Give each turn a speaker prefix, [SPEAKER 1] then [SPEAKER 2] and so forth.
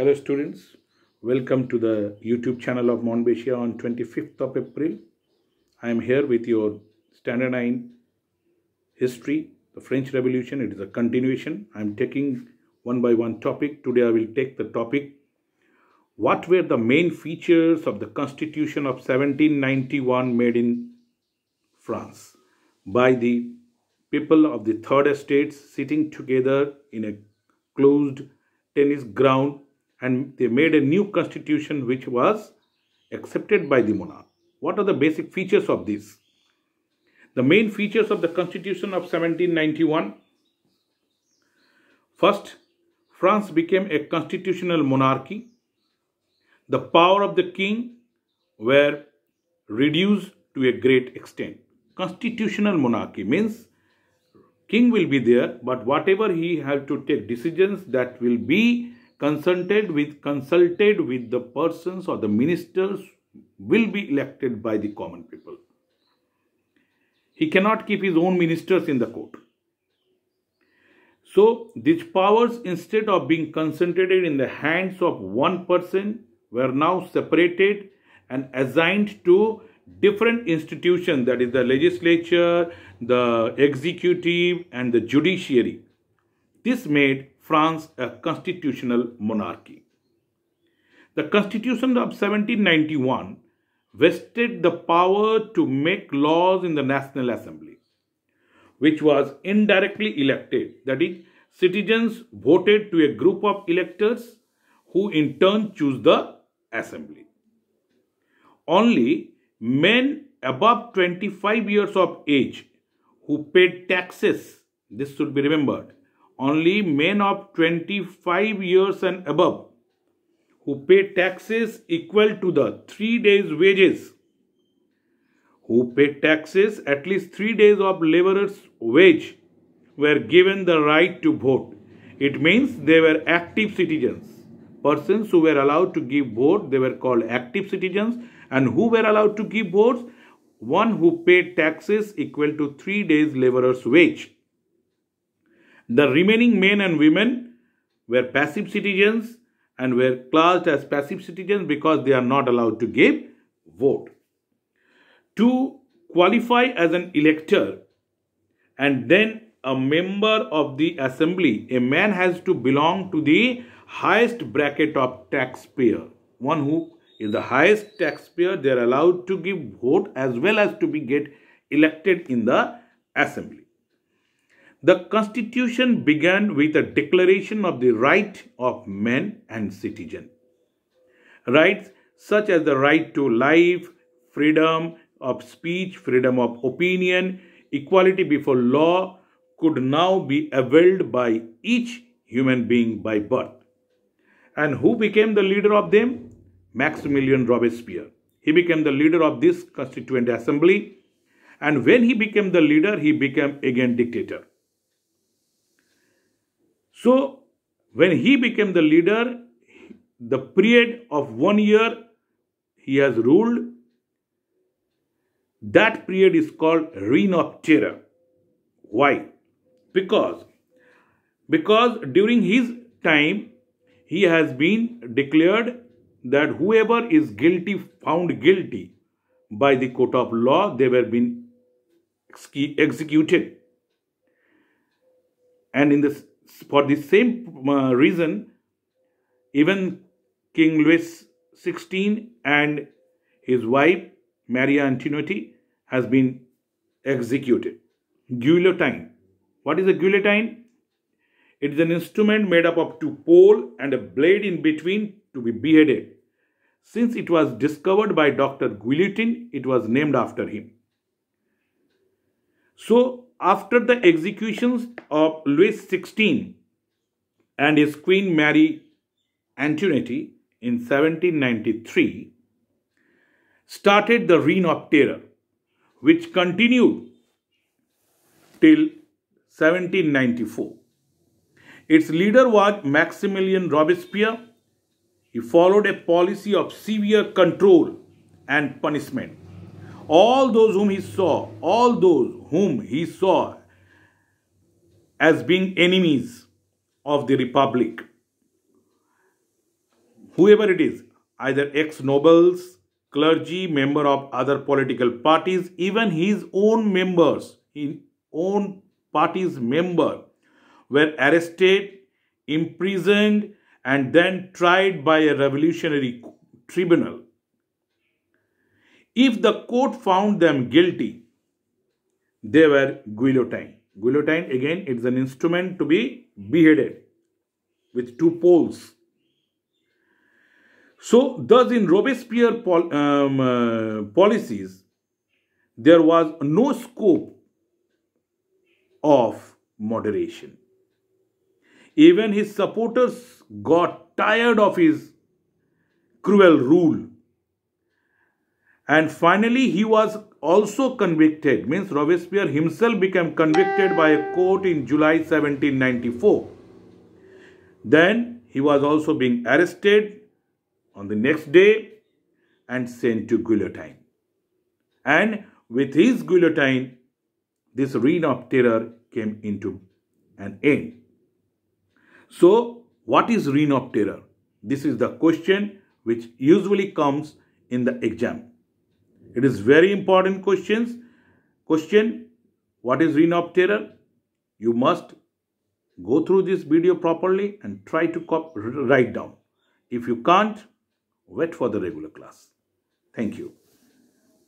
[SPEAKER 1] Hello students, welcome to the YouTube channel of Mount on 25th of April. I am here with your Standard 9 History, the French Revolution. It is a continuation. I am taking one by one topic. Today I will take the topic, what were the main features of the Constitution of 1791 made in France by the people of the third estates sitting together in a closed tennis ground and they made a new constitution which was accepted by the monarch. What are the basic features of this? The main features of the constitution of 1791. First, France became a constitutional monarchy. The power of the king were reduced to a great extent. Constitutional monarchy means king will be there, but whatever he have to take decisions that will be consulted with, consulted with the persons or the ministers will be elected by the common people. He cannot keep his own ministers in the court. So these powers, instead of being concentrated in the hands of one person, were now separated and assigned to different institutions, that is the legislature, the executive and the judiciary. This made France a constitutional monarchy. The Constitution of 1791 vested the power to make laws in the National Assembly, which was indirectly elected, that is, citizens voted to a group of electors who in turn choose the assembly. Only men above 25 years of age who paid taxes, this should be remembered, only men of 25 years and above who pay taxes equal to the three days wages who pay taxes at least three days of laborer's wage were given the right to vote. It means they were active citizens. Persons who were allowed to give vote, they were called active citizens. And who were allowed to give votes? One who paid taxes equal to three days laborer's wage. The remaining men and women were passive citizens and were classed as passive citizens because they are not allowed to give vote. To qualify as an elector and then a member of the assembly, a man has to belong to the highest bracket of taxpayer. One who is the highest taxpayer, they are allowed to give vote as well as to be get elected in the assembly. The constitution began with a declaration of the right of men and citizen. Rights such as the right to life, freedom of speech, freedom of opinion, equality before law could now be availed by each human being by birth. And who became the leader of them? Maximilian Robespierre. He became the leader of this Constituent Assembly. And when he became the leader, he became again dictator. So, when he became the leader, the period of one year he has ruled, that period is called reign of terror. Why? Because, because during his time, he has been declared that whoever is guilty, found guilty by the court of law, they were been executed. And in this for the same uh, reason, even King Louis XVI and his wife Maria Antoinette has been executed. Guillotine. What is a guillotine? It is an instrument made up of two pole and a blade in between to be beheaded. Since it was discovered by Dr. Guillotine, it was named after him. So, after the executions of Louis XVI and his Queen Mary Antoinette in 1793 started the reign of terror which continued till 1794. Its leader was Maximilian Robespierre. He followed a policy of severe control and punishment all those whom he saw, all those whom he saw as being enemies of the republic, whoever it is, either ex-nobles, clergy, member of other political parties, even his own members, his own party's member, were arrested, imprisoned, and then tried by a revolutionary tribunal. If the court found them guilty, they were guillotined. Guillotine, again, it's an instrument to be beheaded with two poles. So, thus in Robespierre pol um, uh, policies, there was no scope of moderation. Even his supporters got tired of his cruel rule and finally, he was also convicted, means Robespierre himself became convicted by a court in July 1794. Then he was also being arrested on the next day and sent to guillotine. And with his guillotine, this reign of terror came into an end. So, what is reign of terror? This is the question which usually comes in the exam. It is very important questions. Question, what is Rhinoptera? You must go through this video properly and try to write down. If you can't, wait for the regular class. Thank you.